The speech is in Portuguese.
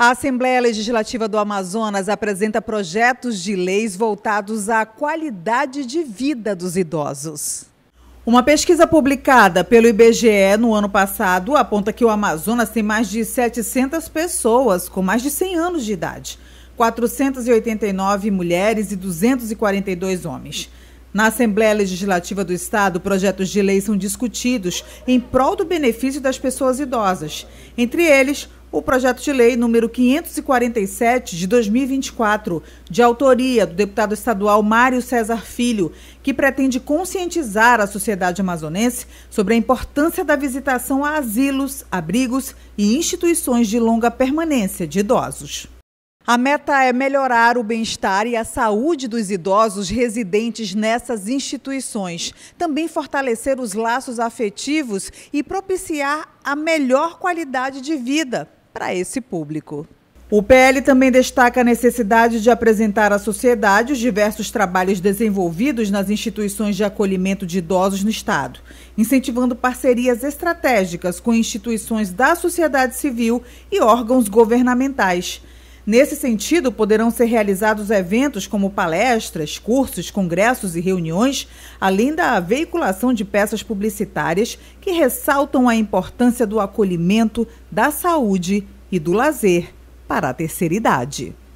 A Assembleia Legislativa do Amazonas apresenta projetos de leis voltados à qualidade de vida dos idosos. Uma pesquisa publicada pelo IBGE no ano passado aponta que o Amazonas tem mais de 700 pessoas com mais de 100 anos de idade, 489 mulheres e 242 homens. Na Assembleia Legislativa do Estado, projetos de lei são discutidos em prol do benefício das pessoas idosas. Entre eles, o projeto de lei número 547 de 2024, de autoria do deputado estadual Mário César Filho, que pretende conscientizar a sociedade amazonense sobre a importância da visitação a asilos, abrigos e instituições de longa permanência de idosos. A meta é melhorar o bem-estar e a saúde dos idosos residentes nessas instituições, também fortalecer os laços afetivos e propiciar a melhor qualidade de vida para esse público. O PL também destaca a necessidade de apresentar à sociedade os diversos trabalhos desenvolvidos nas instituições de acolhimento de idosos no Estado, incentivando parcerias estratégicas com instituições da sociedade civil e órgãos governamentais. Nesse sentido, poderão ser realizados eventos como palestras, cursos, congressos e reuniões, além da veiculação de peças publicitárias que ressaltam a importância do acolhimento, da saúde e do lazer para a terceira idade.